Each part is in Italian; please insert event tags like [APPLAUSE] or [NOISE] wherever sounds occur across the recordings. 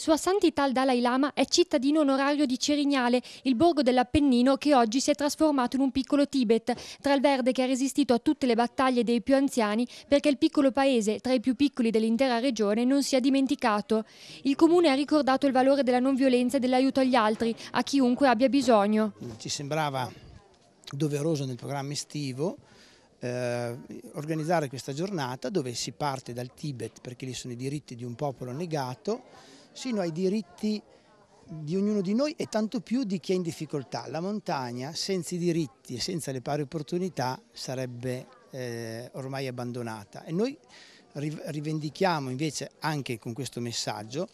Sua Santità il Dalai Lama è cittadino onorario di Cerignale, il borgo dell'Appennino che oggi si è trasformato in un piccolo Tibet, tra il verde che ha resistito a tutte le battaglie dei più anziani perché il piccolo paese, tra i più piccoli dell'intera regione, non si è dimenticato. Il comune ha ricordato il valore della non violenza e dell'aiuto agli altri, a chiunque abbia bisogno. Ci sembrava doveroso nel programma estivo eh, organizzare questa giornata dove si parte dal Tibet perché lì sono i diritti di un popolo negato sino ai diritti di ognuno di noi e tanto più di chi è in difficoltà. La montagna senza i diritti e senza le pari opportunità sarebbe eh, ormai abbandonata e noi rivendichiamo invece anche con questo messaggio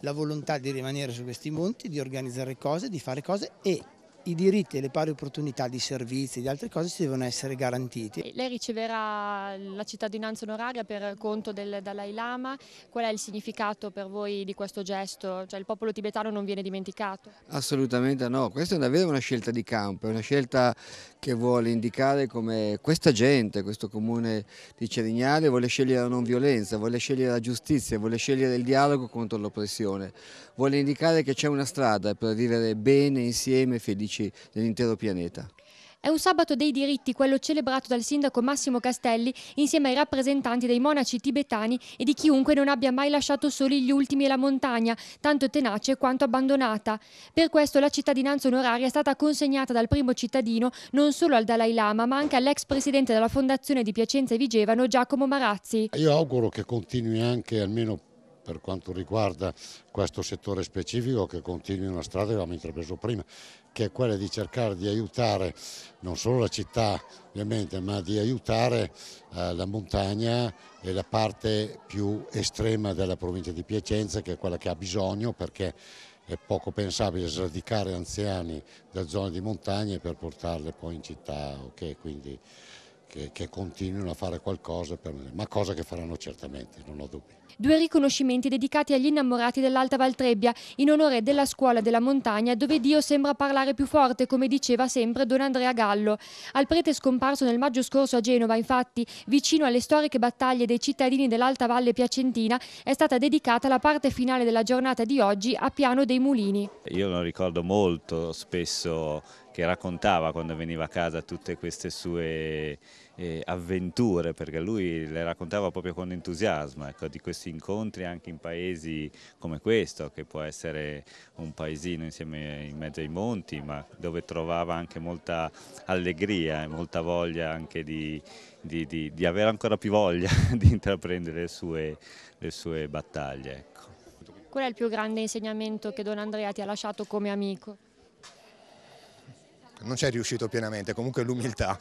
la volontà di rimanere su questi monti, di organizzare cose, di fare cose e i diritti e le pari opportunità di servizi e di altre cose si devono essere garantiti. Lei riceverà la cittadinanza onoraria per conto del Dalai Lama, qual è il significato per voi di questo gesto? Cioè il popolo tibetano non viene dimenticato? Assolutamente no, questa è davvero una scelta di campo, è una scelta che vuole indicare come questa gente, questo comune di Cerignale vuole scegliere la non violenza, vuole scegliere la giustizia, vuole scegliere il dialogo contro l'oppressione, vuole indicare che c'è una strada per vivere bene, insieme, felici medici dell'intero pianeta. È un sabato dei diritti, quello celebrato dal sindaco Massimo Castelli insieme ai rappresentanti dei monaci tibetani e di chiunque non abbia mai lasciato soli gli ultimi e la montagna, tanto tenace quanto abbandonata. Per questo la cittadinanza onoraria è stata consegnata dal primo cittadino non solo al Dalai Lama, ma anche all'ex presidente della Fondazione di Piacenza e Vigevano, Giacomo Marazzi. Io auguro che continui anche almeno per quanto riguarda questo settore specifico che continui una strada che abbiamo intrapreso prima, che è quella di cercare di aiutare non solo la città ovviamente, ma di aiutare eh, la montagna e la parte più estrema della provincia di Piacenza, che è quella che ha bisogno perché è poco pensabile sradicare anziani da zone di montagna per portarle poi in città. Okay? Quindi, che, che, continuino a fare qualcosa, per, ma cosa che faranno certamente, non ho dubbi. Due riconoscimenti dedicati agli innamorati dell'Alta Valtrebbia in onore della scuola della montagna dove Dio sembra parlare più forte, come diceva sempre Don Andrea Gallo. Al prete scomparso nel maggio scorso a Genova, infatti, vicino alle storiche battaglie dei cittadini dell'Alta Valle Piacentina, è stata dedicata la parte finale della giornata di oggi a Piano dei Mulini. Io non ricordo molto spesso che raccontava quando veniva a casa tutte queste sue eh, avventure, perché lui le raccontava proprio con entusiasmo, ecco, di questi incontri anche in paesi come questo, che può essere un paesino insieme in mezzo ai monti, ma dove trovava anche molta allegria e molta voglia anche di, di, di, di avere ancora più voglia [LAUGHS] di intraprendere le sue, le sue battaglie. Ecco. Qual è il più grande insegnamento che Don Andrea ti ha lasciato come amico? non c'è riuscito pienamente, comunque l'umiltà.